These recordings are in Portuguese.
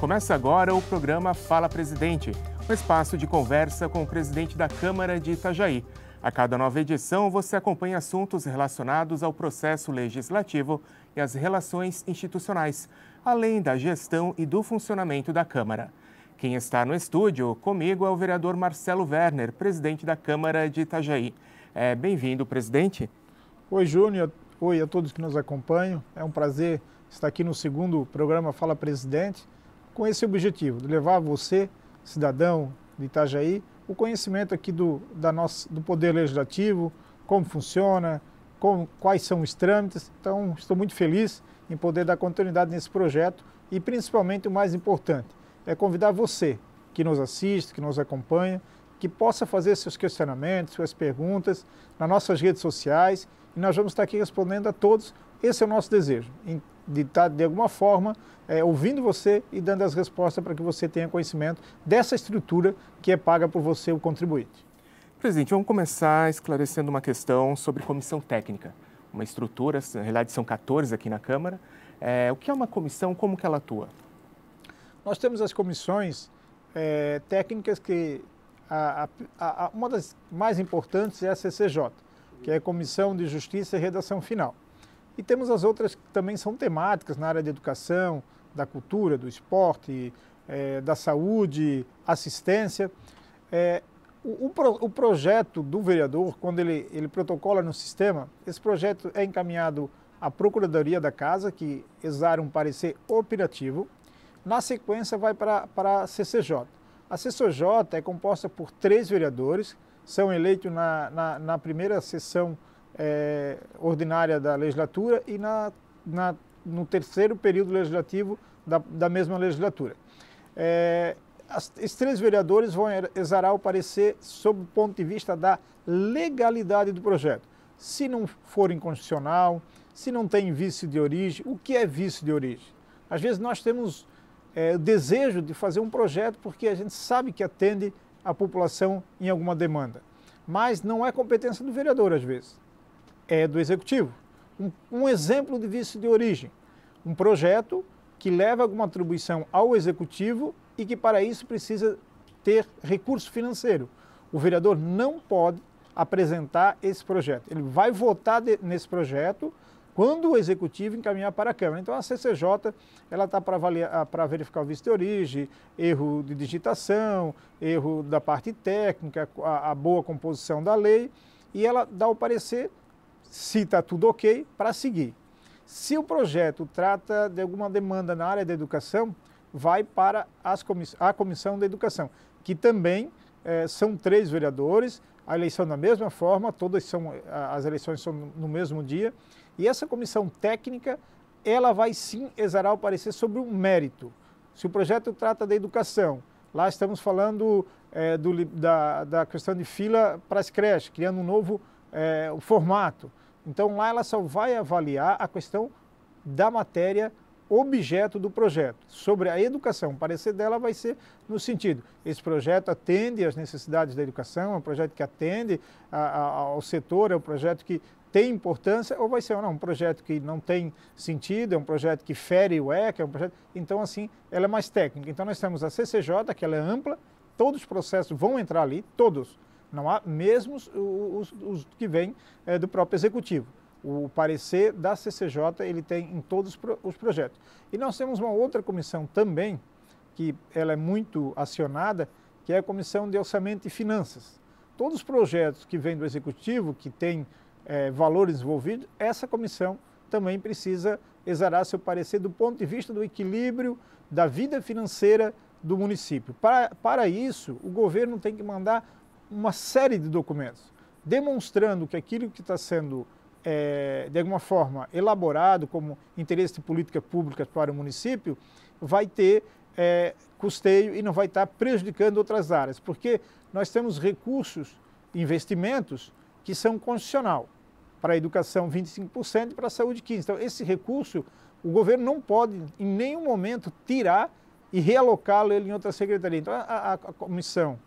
Começa agora o programa Fala Presidente, um espaço de conversa com o presidente da Câmara de Itajaí. A cada nova edição, você acompanha assuntos relacionados ao processo legislativo e às relações institucionais, além da gestão e do funcionamento da Câmara. Quem está no estúdio comigo é o vereador Marcelo Werner, presidente da Câmara de Itajaí. É, Bem-vindo, presidente. Oi, Júnior. Oi a todos que nos acompanham. É um prazer estar aqui no segundo programa Fala Presidente com esse objetivo, de levar você, cidadão de Itajaí, o conhecimento aqui do, da nossa, do Poder Legislativo, como funciona, como, quais são os trâmites. Então, estou muito feliz em poder dar continuidade nesse projeto e, principalmente, o mais importante, é convidar você que nos assiste, que nos acompanha, que possa fazer seus questionamentos, suas perguntas nas nossas redes sociais e nós vamos estar aqui respondendo a todos esse é o nosso desejo, de estar, tá, de alguma forma, é, ouvindo você e dando as respostas para que você tenha conhecimento dessa estrutura que é paga por você, o contribuinte. Presidente, vamos começar esclarecendo uma questão sobre comissão técnica. Uma estrutura, na realidade são 14 aqui na Câmara. É, o que é uma comissão, como que ela atua? Nós temos as comissões é, técnicas que a, a, a, uma das mais importantes é a CCJ, que é a Comissão de Justiça e Redação Final. E temos as outras que também são temáticas na área de educação, da cultura, do esporte, é, da saúde, assistência. É, o, o, pro, o, projeto do vereador, quando ele, ele protocola no sistema, esse projeto é encaminhado à Procuradoria da Casa, que exara um parecer operativo. Na sequência, vai para, para a CCJ. A CCJ é composta por três vereadores, são eleitos na, na, na primeira sessão é, ordinária da legislatura e na, na, no terceiro período legislativo da, da mesma legislatura. É, esses três vereadores vão er, exarar o parecer sob o ponto de vista da legalidade do projeto. Se não for inconstitucional, se não tem vício de origem, o que é vício de origem? Às vezes nós temos é, o desejo de fazer um projeto porque a gente sabe que atende a população em alguma demanda, mas não é competência do vereador às vezes é do executivo. Um, um exemplo de vício de origem: um projeto que leva alguma atribuição ao executivo e que, para isso, precisa ter recurso financeiro. O vereador não pode apresentar esse projeto. Ele vai votar de, nesse projeto quando o executivo encaminhar para a Câmara. Então a CCJ ela está para ah, verificar o vício de origem, erro de digitação, erro da parte técnica, a, a boa composição da lei e ela dá o parecer se está tudo ok, para seguir. Se o projeto trata de alguma demanda na área da educação, vai para comiss a Comissão da Educação, que também eh, são três vereadores, a eleição da mesma forma, todas são, as eleições são no mesmo dia, e essa comissão técnica, ela vai sim exarar o parecer sobre o mérito. Se o projeto trata da educação, lá estamos falando eh, do, da, da, questão de fila para as creches, criando um novo eh, formato. Então lá ela só vai avaliar a questão da matéria objeto do projeto. Sobre a educação, o parecer dela vai ser no sentido, esse projeto atende às necessidades da educação, é um projeto que atende a, a, ao setor, é um projeto que tem importância, ou vai ser não, um projeto que não tem sentido, é um projeto que fere o ECA, é um projeto... Então, assim, ela é mais técnica. Então, nós temos a CCJ, que ela é ampla, todos os processos vão entrar ali, todos não há, mesmo os, os que vêm é, do próprio executivo. O parecer da CCJ ele tem em todos os projetos. E nós temos uma outra comissão também, que ela é muito acionada, que é a Comissão de Orçamento e Finanças. Todos os projetos que vêm do Executivo, que têm é, eh, valores envolvidos, essa comissão também precisa exarar seu parecer do ponto de vista do equilíbrio da vida financeira do município. Para, para isso, o governo tem que mandar uma série de documentos, demonstrando que aquilo que está sendo, é, de alguma forma, elaborado como interesse de política pública para o município, vai ter é, custeio e não vai estar prejudicando outras áreas, porque nós temos recursos, investimentos, que são condicional. Para a educação, 25% e para a saúde, 15%. Então, esse recurso, o governo não pode, em nenhum momento, tirar e realocá-lo em outra secretaria. Então, a, a, a comissão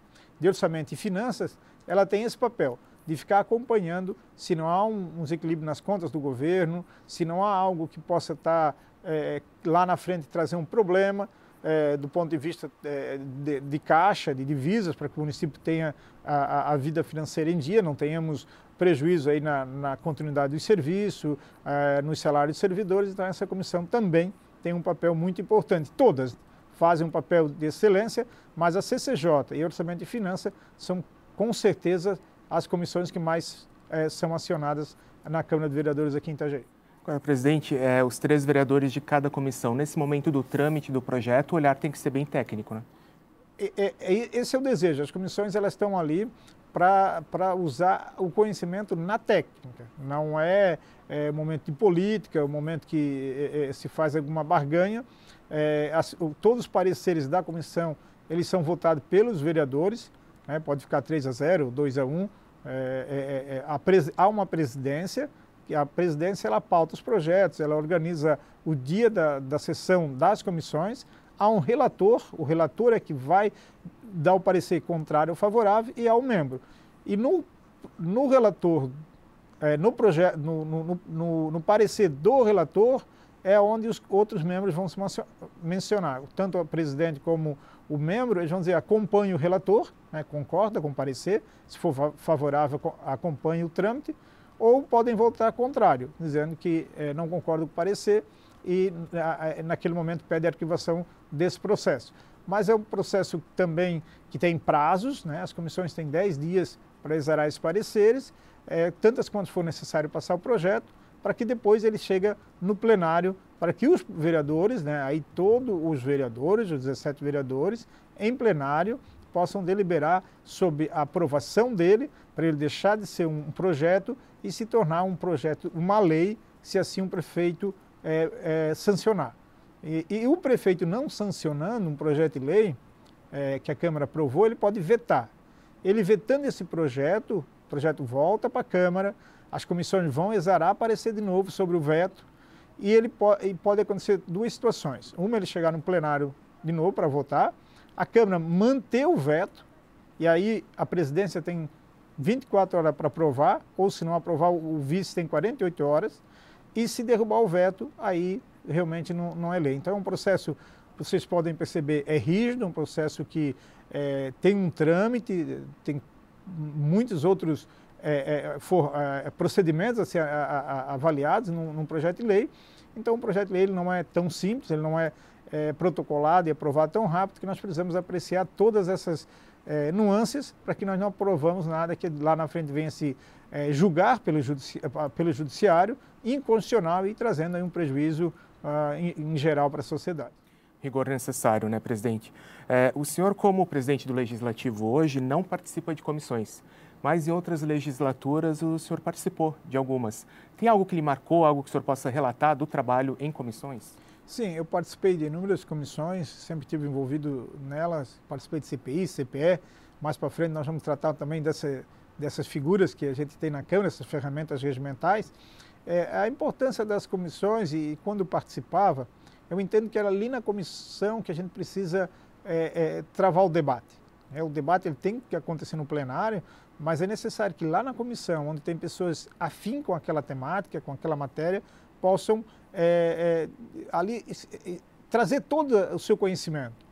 de Orçamento e Finanças, ela tem esse papel de ficar acompanhando se não há um, um desequilíbrio nas contas do governo, se não há algo que possa estar tá, é, lá na frente trazer um problema é, do ponto de vista é, de, de, caixa, de divisas, para que o município tenha a, a, vida financeira em dia, não tenhamos prejuízo aí na, na continuidade do serviço, é, nos salários dos servidores. Então, essa comissão também tem um papel muito importante. Todas, fazem um papel de excelência, mas a CCJ e o Orçamento de Finanças são, com certeza, as comissões que mais é, são acionadas na Câmara de Vereadores aqui em Itajaí. Agora, presidente, é, os três vereadores de cada comissão, nesse momento do trâmite do projeto, o olhar tem que ser bem técnico, né? esse é o desejo. As comissões elas estão ali para usar o conhecimento na técnica. Não é, é momento de política, é o momento que é, se faz alguma barganha. É, as, o, todos os pareceres da comissão eles são votados pelos vereadores, né, pode ficar 3 a 0, 2 a 1. É, é, é, a pres, há uma presidência, que a presidência ela pauta os projetos, ela organiza o dia da, da sessão das comissões, há um relator, o relator é que vai dar o parecer contrário ou favorável e há um membro. E no, no relator, é, no, projeto, no, no, no, no, parecer do relator, é onde os outros membros vão se mencionar. Tanto o presidente como o membro, eles vão dizer acompanhe o relator, né, concorda com o parecer, se for favorável, acompanhe o trâmite, ou podem votar contrário, dizendo que é, não concorda com o parecer, e naquele momento pede arquivação desse processo. Mas é um processo também que tem prazos, né? as comissões têm 10 dias para exerar esses pareceres, é, tantas quantas for necessário passar o projeto, para que depois ele chega no plenário, para que os vereadores, né, aí todos os vereadores, os 17 vereadores, em plenário, possam deliberar sobre a aprovação dele, para ele deixar de ser um projeto e se tornar um projeto, uma lei, se assim o um prefeito é, é, sancionar. E, e, o prefeito não sancionando um projeto de lei é, que a Câmara aprovou, ele pode vetar. Ele vetando esse projeto, o projeto volta para a Câmara, as comissões vão exarar, aparecer de novo sobre o veto, e ele po e pode acontecer duas situações. Uma, ele chegar no plenário de novo para votar, a Câmara manter o veto, e aí a presidência tem 24 horas para aprovar, ou se não aprovar, o vice tem 48 horas. E se derrubar o veto, aí realmente não, não é lei. Então é um processo, vocês podem perceber, é rígido, um processo que é, tem um trâmite, tem muitos outros é, é, for, é, procedimentos a ser a, a, avaliados num, num, projeto de lei. Então o projeto de lei não é tão simples, ele não é, é, protocolado e aprovado tão rápido que nós precisamos apreciar todas essas é, nuances para que nós não aprovamos nada que lá na frente venha se é, julgar pelo, judici eh, pelo judiciário inconstitucional e trazendo aí um prejuízo uh, em, em geral para a sociedade rigor necessário, né, presidente? É, o senhor, como presidente do Legislativo hoje, não participa de comissões, mas em outras legislaturas o senhor participou de algumas. Tem algo que lhe marcou, algo que o senhor possa relatar do trabalho em comissões? Sim, eu participei de inúmeras comissões, sempre estive envolvido nelas, participei de CPI, CPE, mais para frente nós vamos tratar também dessa dessas figuras que a gente tem na Câmara, essas ferramentas regimentais, é, a importância das comissões e, quando participava, eu entendo que era ali na comissão que a gente precisa é, é, travar o debate. É, o debate ele tem que acontecer no plenário, mas é necessário que lá na comissão, onde tem pessoas afim com aquela temática, com aquela matéria, possam é, é, ali trazer todo o seu conhecimento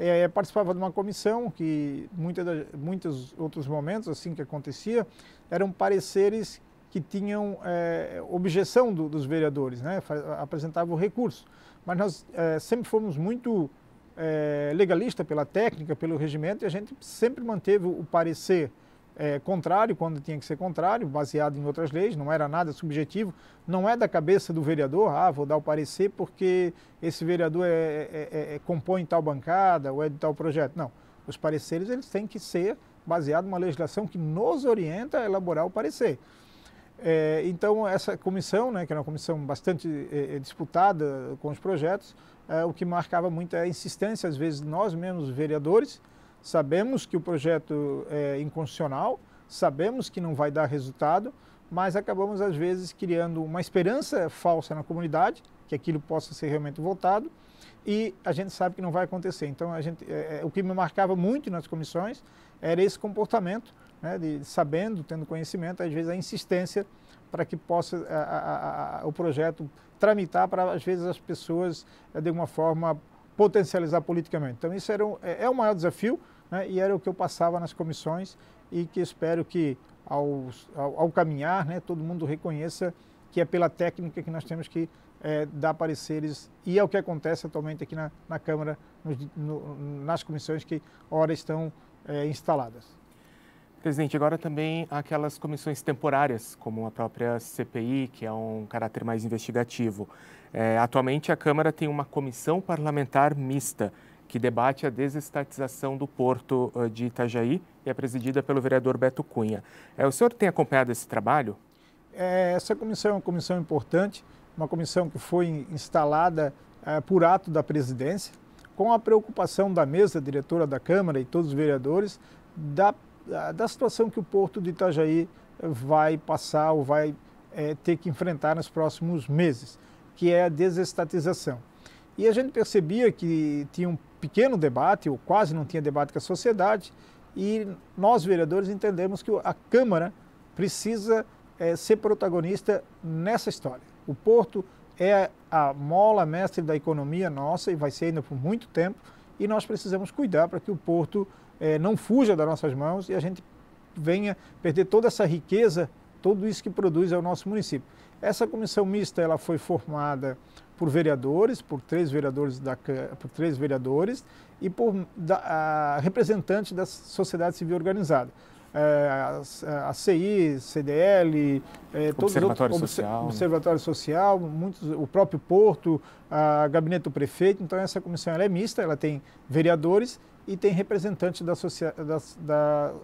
é, participava de uma comissão que muita, muitos outros momentos assim que acontecia eram pareceres que tinham é, objeção do, dos vereadores, né? apresentavam recurso. Mas nós é, sempre fomos muito é, eh, legalistas pela técnica, pelo regimento, e a gente sempre manteve o parecer é, contrário quando tinha que ser contrário, baseado em outras leis, não era nada subjetivo, não é da cabeça do vereador, ah, vou dar o parecer porque esse vereador é é, é, é, compõe tal bancada ou é de tal projeto. Não, os pareceres eles têm que ser baseado numa legislação que nos orienta a elaborar o parecer. É, então, essa comissão, né, que era uma comissão bastante é, é disputada com os projetos, é, o que marcava muito é a insistência, às vezes, nós mesmos, vereadores, Sabemos que o projeto é inconstitucional, sabemos que não vai dar resultado, mas acabamos às vezes criando uma esperança falsa na comunidade, que aquilo possa ser realmente votado, e a gente sabe que não vai acontecer. Então, a gente, é, é o que me marcava muito nas comissões era esse comportamento, né, de sabendo, tendo conhecimento, às vezes a insistência para que possa a, a, a, o projeto tramitar para, às vezes, as pessoas, eh, de alguma forma, potencializar politicamente. Então, isso era um, é, é o maior desafio né, e era o que eu passava nas comissões e que espero que, ao, ao, ao caminhar, né, todo mundo reconheça que é pela técnica que nós temos que é, dar pareceres e é o que acontece atualmente aqui na, na Câmara, no, no, nas comissões que ora estão é, instaladas. Presidente, agora também aquelas comissões temporárias, como a própria CPI, que é um caráter mais investigativo. É, atualmente, a Câmara tem uma comissão parlamentar mista que debate a desestatização do porto eh, de Itajaí e é presidida pelo vereador Beto Cunha. É, o senhor tem acompanhado esse trabalho? É, essa comissão é uma comissão importante, uma comissão que foi instalada é, por ato da presidência, com a preocupação da mesa diretora da Câmara e todos os vereadores da, da situação que o porto de Itajaí vai passar ou vai eh, ter que enfrentar nos próximos meses que é a desestatização. E a gente percebia que tinha um pequeno debate, ou quase não tinha debate com a sociedade, e nós, vereadores, entendemos que a Câmara precisa é, ser protagonista nessa história. O Porto é a mola mestre da economia nossa e vai ser ainda por muito tempo, e nós precisamos cuidar para que o Porto é, não fuja das nossas mãos e a gente venha perder toda essa riqueza, tudo isso que produz ao nosso município. Essa comissão mista ela foi formada por vereadores, por três vereadores, da, por três vereadores e por da, representantes da sociedade civil organizada. É, é a, a, CI, CDL, é, Observatório, outros, Social. Observatório Social, muitos, o próprio Porto, a Gabinete do Prefeito. Então, essa comissão é mista, ela tem vereadores e tem representantes da, da, da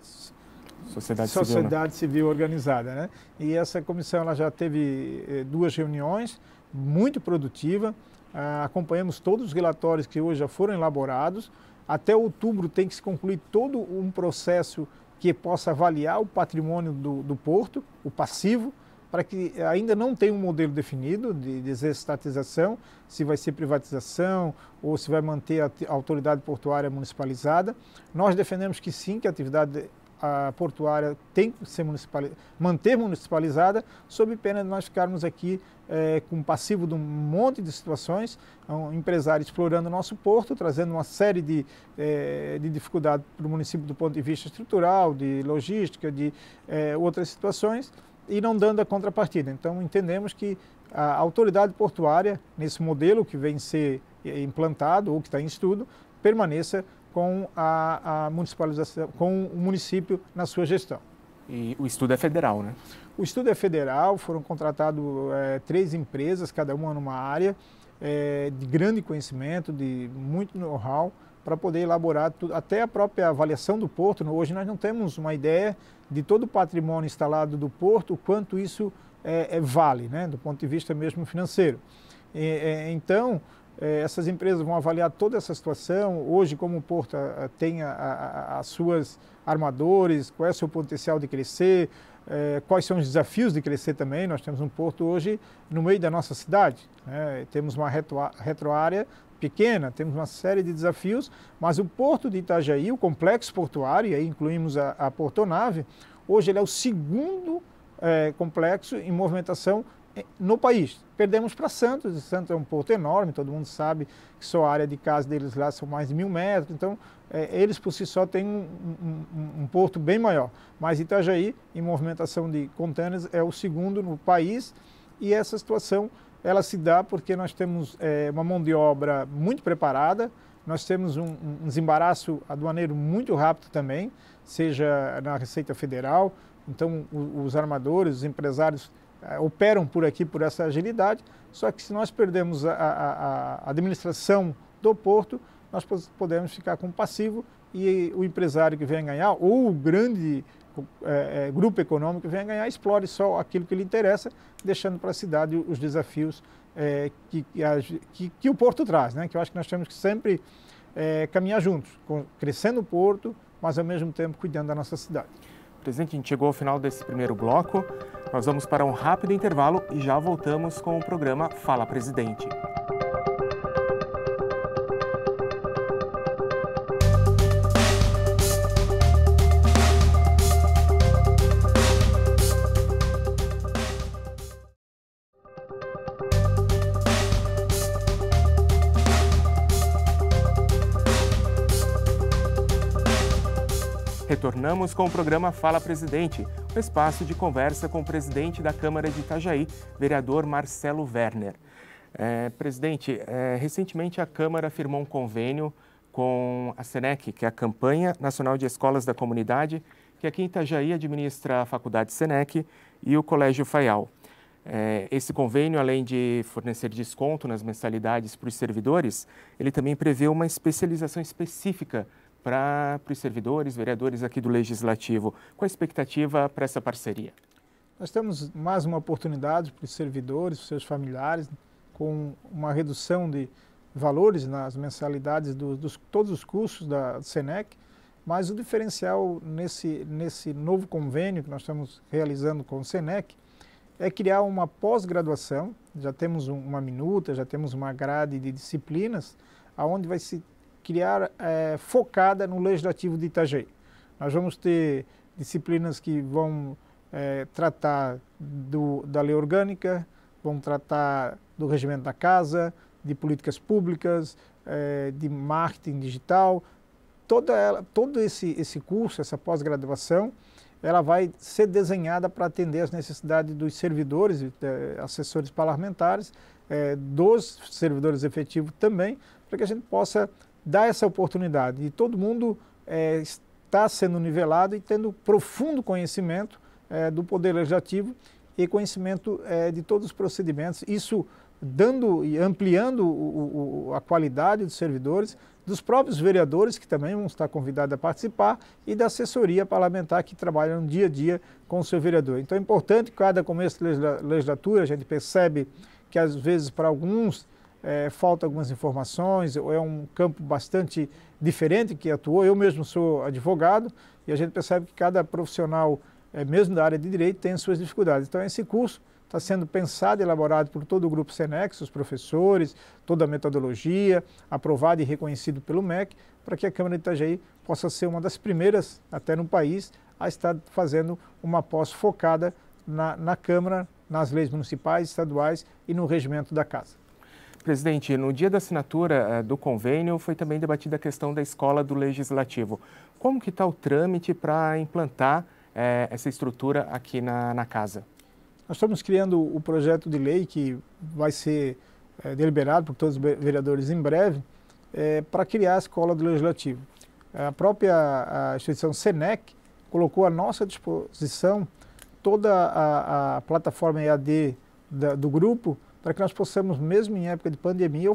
Sociedade, Sociedade Civil, né? Civil né? Organizada. Né? E essa comissão ela já teve eh, duas reuniões, muito produtiva. Ah, acompanhamos todos os relatórios que hoje já foram elaborados. Até outubro tem que se concluir todo um processo que possa avaliar o patrimônio do, do porto, o passivo, para que ainda não tem um modelo definido de desestatização, se vai ser privatização ou se vai manter a autoridade portuária municipalizada. Nós defendemos que sim, que a atividade a portuária tem que ser municipalizada, manter municipalizada, sob pena de nós ficarmos aqui é, com passivo de um monte de situações, é, um empresário explorando o nosso porto, trazendo uma série de, é, de dificuldades para o município do ponto de vista estrutural, de logística, de é, outras situações, e não dando a contrapartida. Então entendemos que a autoridade portuária, nesse modelo que vem ser é, implantado ou que está em estudo, permaneça com a, a municipalização, com o município na sua gestão. E o estudo é federal, né? O estudo é federal, foram contratadas é, eh, três empresas, cada uma numa área, é, de grande conhecimento, de muito know-how, para poder elaborar tudo, até a própria avaliação do porto. Hoje nós não temos uma ideia de todo o patrimônio instalado do porto, o quanto isso é, vale, né, do ponto de vista mesmo financeiro. então, é, essas empresas vão avaliar toda essa situação. Hoje, como o Porto eh, tem as suas armadores, qual é o seu potencial de crescer, eh, quais são os desafios de crescer também. Nós temos um porto hoje no meio da nossa cidade. Né? Temos uma retroárea pequena, temos uma série de desafios, mas o porto de Itajaí, o complexo portuário, e aí incluímos a, a Portonave, hoje ele é o segundo eh, complexo em movimentação no país. Perdemos para Santos, e Santos é um porto enorme, todo mundo sabe que só a área de casa deles lá são mais de mil metros, então é, eles por si só têm um, um, um, porto bem maior. Mas Itajaí, em movimentação de contêineres, é o segundo no país e essa situação ela se dá porque nós temos é, uma mão de obra muito preparada, nós temos um, um desembaraço aduaneiro muito rápido também, seja na Receita Federal, então os armadores, os empresários é, operam por aqui por essa agilidade, só que se nós perdermos a, a, a administração do porto, nós podemos ficar com passivo e o empresário que vem ganhar, ou o grande é, é, grupo econômico que vem ganhar, explore só aquilo que lhe interessa, deixando para a cidade os desafios é, que, que, que, o porto traz, né? que eu acho que nós temos que sempre é, caminhar juntos, crescendo o porto, mas ao mesmo tempo cuidando da nossa cidade. Presidente, a gente chegou ao final desse primeiro bloco. Nós vamos para um rápido intervalo e já voltamos com o programa Fala Presidente. Retornamos com o programa Fala Presidente, um espaço de conversa com o presidente da Câmara de Itajaí, vereador Marcelo Werner. É, presidente, é, recentemente a Câmara firmou um convênio com a SENEC, que é a Campanha Nacional de Escolas da Comunidade, que aqui em Itajaí administra a Faculdade SENEC e o Colégio Faial. É, esse convênio, além de fornecer desconto nas mensalidades para os servidores, ele também prevê uma especialização específica para os servidores, vereadores aqui do Legislativo. Qual a expectativa para essa parceria? Nós temos mais uma oportunidade para os servidores, para os seus familiares, com uma redução de valores nas mensalidades de do, todos os cursos da SENEC, mas o diferencial nesse, nesse novo convênio que nós estamos realizando com o SENEC é criar uma pós-graduação, já temos um, uma minuta, já temos uma grade de disciplinas, aonde vai se criar é, focada no Legislativo de Itajaí. Nós vamos ter disciplinas que vão é, tratar do, da lei orgânica, vão tratar do regimento da casa, de políticas públicas, é, de marketing digital. Toda ela, todo esse, esse curso, essa pós-graduação, ela vai ser desenhada para atender às necessidades dos servidores, é, assessores parlamentares, é, dos servidores efetivos também, para que a gente possa dá essa oportunidade e todo mundo é, está sendo nivelado e tendo profundo conhecimento é, do Poder Legislativo e conhecimento é, de todos os procedimentos. Isso dando e ampliando o, o, a qualidade dos servidores, dos próprios vereadores, que também vão estar convidados a participar, e da assessoria parlamentar que trabalha no dia a dia com o seu vereador. Então é importante que cada começo de legislatura a gente percebe que às vezes para alguns é, falta algumas informações, é um campo bastante diferente que atuou. Eu mesmo sou advogado e a gente percebe que cada profissional, é, mesmo da área de direito, tem suas dificuldades. Então, esse curso está sendo pensado e elaborado por todo o grupo Senex, os professores, toda a metodologia, aprovado e reconhecido pelo MEC, para que a Câmara de Itajaí possa ser uma das primeiras, até no país, a estar fazendo uma pós focada na, na Câmara, nas leis municipais, estaduais e no regimento da Casa. Presidente, no dia da assinatura eh, do convênio foi também debatida a questão da escola do legislativo. Como que está o trâmite para implantar eh, essa estrutura aqui na, na, casa? Nós estamos criando o projeto de lei que vai ser eh, deliberado por todos os vereadores em breve para criar a escola do legislativo. A própria a instituição SENEC colocou à nossa disposição toda a, a plataforma EAD da, do grupo para que nós possamos, mesmo em época de pandemia,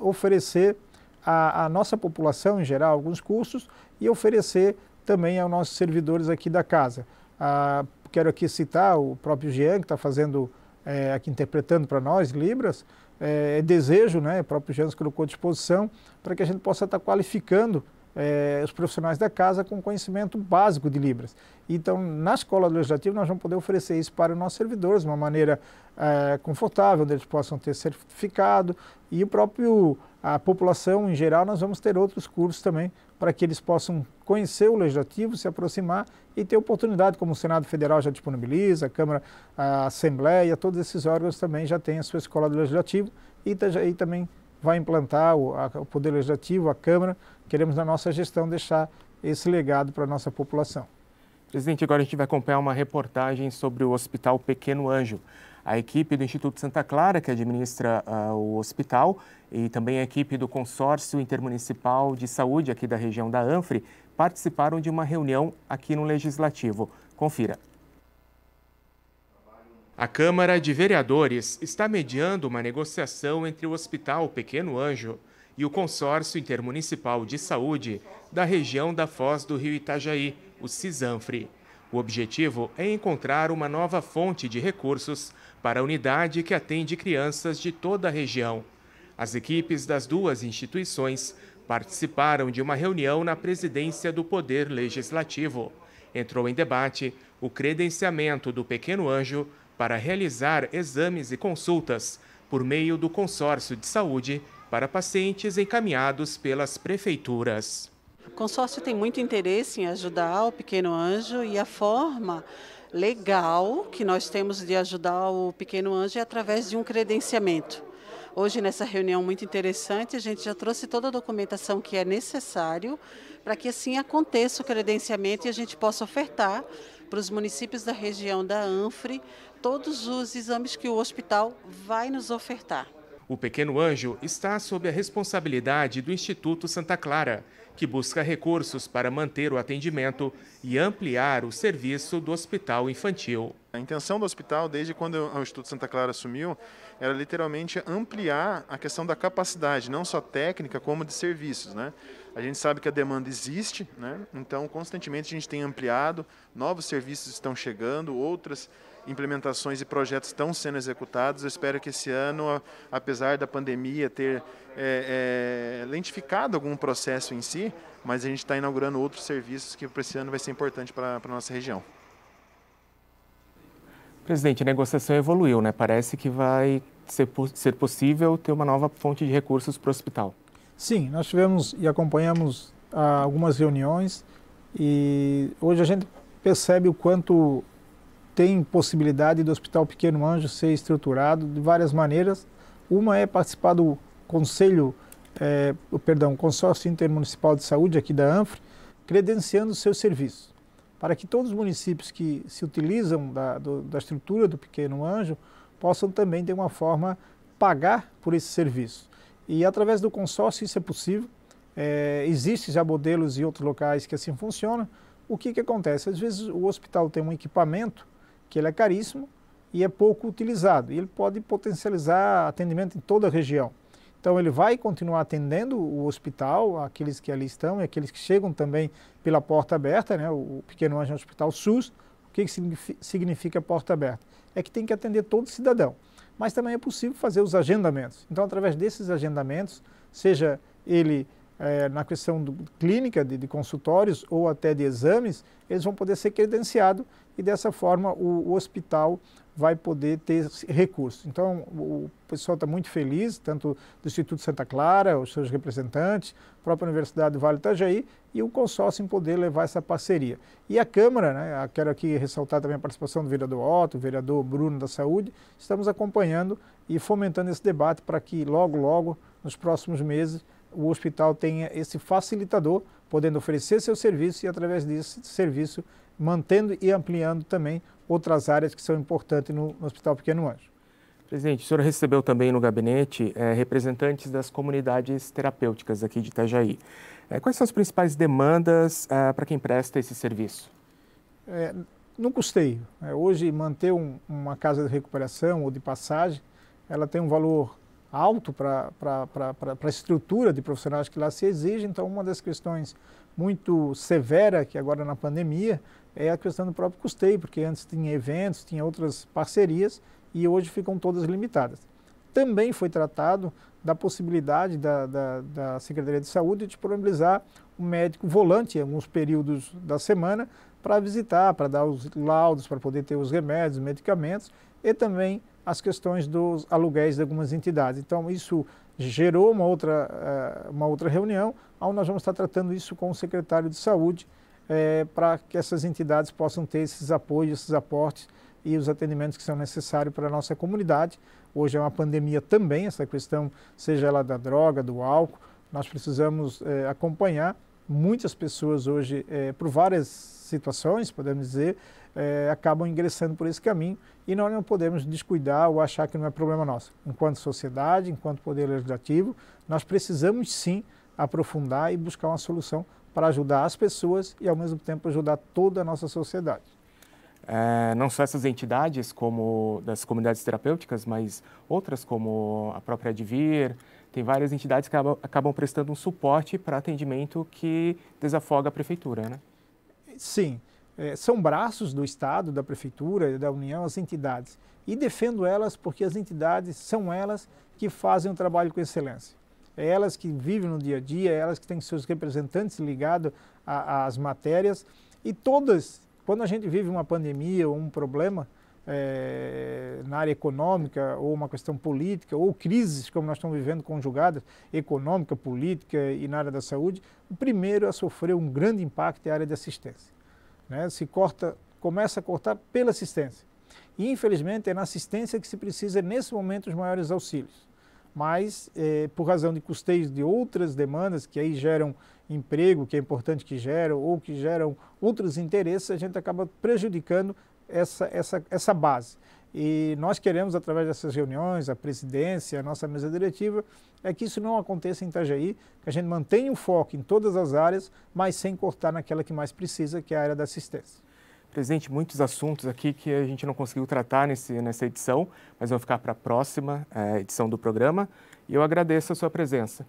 oferecer à, à nossa população em geral alguns cursos e oferecer também aos nossos servidores aqui da casa. Ah, quero aqui citar o próprio Jean, que está fazendo, é, aqui interpretando para nós, Libras, eh, é, desejo, né, o próprio Jean se colocou à disposição, para que a gente possa estar tá qualificando é, os profissionais da casa com conhecimento básico de Libras. Então, na escola do legislativo, nós vamos poder oferecer isso para os nossos servidores de uma maneira é, confortável, onde eles possam ter certificado e o próprio a população em geral. Nós vamos ter outros cursos também para que eles possam conhecer o legislativo, se aproximar e ter oportunidade, como o Senado Federal já disponibiliza, a Câmara, a Assembleia, todos esses órgãos também já têm a sua escola do legislativo e, e também vai implantar o, a, o Poder Legislativo, a Câmara. Queremos, na nossa gestão, deixar esse legado para a nossa população. Presidente, agora a gente vai acompanhar uma reportagem sobre o Hospital Pequeno Anjo. A equipe do Instituto Santa Clara, que administra uh, o hospital, e também a equipe do Consórcio Intermunicipal de Saúde aqui da região da Anfre, participaram de uma reunião aqui no Legislativo. Confira. A Câmara de Vereadores está mediando uma negociação entre o Hospital Pequeno Anjo e o Consórcio Intermunicipal de Saúde da região da Foz do Rio Itajaí, o CISANFRE. O objetivo é encontrar uma nova fonte de recursos para a unidade que atende crianças de toda a região. As equipes das duas instituições participaram de uma reunião na presidência do Poder Legislativo. Entrou em debate o credenciamento do Pequeno Anjo para realizar exames e consultas por meio do consórcio de saúde para pacientes encaminhados pelas prefeituras. O consórcio tem muito interesse em ajudar o pequeno anjo e a forma legal que nós temos de ajudar o pequeno anjo é através de um credenciamento. Hoje, nessa reunião muito interessante, a gente já trouxe toda a documentação que é necessário para que assim aconteça o credenciamento e a gente possa ofertar para os municípios da região da Anfre todos os exames que o hospital vai nos ofertar. O Pequeno Anjo está sob a responsabilidade do Instituto Santa Clara, que busca recursos para manter o atendimento e ampliar o serviço do hospital infantil. A intenção do hospital, desde quando o Instituto Santa Clara assumiu, era literalmente ampliar a questão da capacidade, não só técnica, como de serviços. Né? A gente sabe que a demanda existe, né? então constantemente a gente tem ampliado, novos serviços estão chegando, outras implementações e projetos estão sendo executados. Eu espero que esse ano, apesar da pandemia ter é, é, lentificado algum processo em si, mas a gente está inaugurando outros serviços que para esse ano vai ser importante para a nossa região. Presidente, a negociação evoluiu, né? Parece que vai ser, ser possível ter uma nova fonte de recursos para o hospital. Sim, nós tivemos e acompanhamos ah, algumas reuniões e hoje a gente percebe o quanto tem possibilidade do Hospital Pequeno Anjo ser estruturado de várias maneiras. Uma é participar do Conselho, eh, perdão, Consórcio Intermunicipal de Saúde aqui da ANFRE, credenciando seus serviços, para que todos os municípios que se utilizam da, do, da estrutura do Pequeno Anjo possam também, de uma forma, pagar por esse serviço. E através do consórcio isso é possível. É, Existem já modelos em outros locais que assim funciona. O que, que acontece? Às vezes o hospital tem um equipamento que ele é caríssimo e é pouco utilizado. E ele pode potencializar atendimento em toda a região. Então ele vai continuar atendendo o hospital, aqueles que ali estão e aqueles que chegam também pela porta aberta, né? o Pequeno Anjo Hospital SUS. O que, que significa porta aberta? É que tem que atender todo cidadão mas também é possível fazer os agendamentos. Então, através desses agendamentos, seja ele é, na questão do, clínica, de, de, consultórios ou até de exames, eles vão poder ser credenciados e dessa forma o, o hospital vai poder ter recursos. Então, o pessoal está muito feliz, tanto do Instituto Santa Clara, os seus representantes, a própria Universidade do Vale Itajaí e o consórcio em poder levar essa parceria. E a Câmara, né, quero aqui ressaltar também a participação do vereador Otto, vereador Bruno da Saúde, estamos acompanhando e fomentando esse debate para que logo, logo, nos próximos meses, o hospital tenha esse facilitador, podendo oferecer seu serviço e, através desse serviço, mantendo e ampliando também outras áreas que são importantes no, no Hospital Pequeno Anjo. Presidente, o senhor recebeu também no gabinete é, representantes das comunidades terapêuticas aqui de Itajaí. É, quais são as principais demandas é, para quem presta esse serviço? no custeio. hoje, manter um, uma casa de recuperação ou de passagem, ela tem um valor alto para a estrutura de profissionais que lá se exige. Então, uma das questões muito severa que agora na pandemia é a questão do próprio custeio, porque antes tinha eventos, tinha outras parcerias e hoje ficam todas limitadas. Também foi tratado da possibilidade da, da, da Secretaria de Saúde de disponibilizar um médico volante em alguns períodos da semana para visitar, para dar os laudos, para poder ter os remédios, medicamentos e também as questões dos aluguéis de algumas entidades. Então, isso gerou uma outra, eh, uma outra reunião, onde nós vamos estar tratando isso com o secretário de Saúde, é, para que essas entidades possam ter esses apoios, esses aportes e os atendimentos que são necessários para a nossa comunidade. Hoje é uma pandemia também, essa questão, seja ela da droga, do álcool, nós precisamos é, acompanhar muitas pessoas hoje é, por várias situações, podemos dizer, é, acabam ingressando por esse caminho e nós não podemos descuidar ou achar que não é problema nosso. Enquanto sociedade, enquanto poder legislativo, nós precisamos sim aprofundar e buscar uma solução para ajudar as pessoas e ao mesmo tempo ajudar toda a nossa sociedade. É, não só essas entidades como das comunidades terapêuticas, mas outras como a própria Advir, tem várias entidades que acabam, acabam prestando um suporte para atendimento que desafoga a prefeitura, né? Sim, é, são braços do Estado, da Prefeitura, da União, as entidades. E defendo elas porque as entidades são elas que fazem o trabalho com excelência. É elas que vivem no dia a dia, é elas que têm seus representantes ligados às matérias. E todas, quando a gente vive uma pandemia ou um problema, é, na área econômica ou uma questão política ou crises como nós estamos vivendo conjugadas econômica, política e na área da saúde, o primeiro a sofrer um grande impacto é a área de assistência. Né? Se corta, começa a cortar pela assistência. E, infelizmente, é na assistência que se precisa, nesse momento, os maiores auxílios. Mas, eh, por razão de custeios de outras demandas, que aí geram emprego, que é importante que geram, ou que geram outros interesses, a gente acaba prejudicando essa, essa, essa base. E nós queremos, através dessas reuniões, a presidência, a nossa mesa diretiva, é que isso não aconteça em Itajaí, que a gente mantenha o foco em todas as áreas, mas sem cortar naquela que mais precisa, que é a área da assistência. Presidente, muitos assuntos aqui que a gente não conseguiu tratar nesse, nessa edição, mas vão ficar para a próxima é, edição do programa. E eu agradeço a sua presença.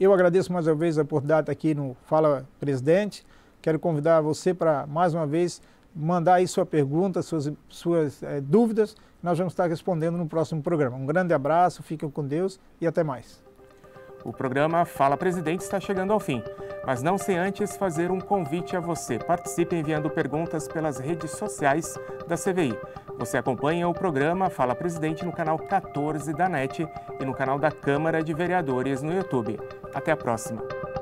Eu agradeço mais uma vez a oportunidade aqui no Fala Presidente. Quero convidar você para, mais uma vez, mandar aí sua pergunta, suas, suas é, dúvidas, nós vamos estar respondendo no próximo programa. Um grande abraço, fiquem com Deus e até mais. O programa Fala Presidente está chegando ao fim, mas não sem antes fazer um convite a você. Participe enviando perguntas pelas redes sociais da CVI. Você acompanha o programa Fala Presidente no canal 14 da NET e no canal da Câmara de Vereadores no YouTube. Até a próxima!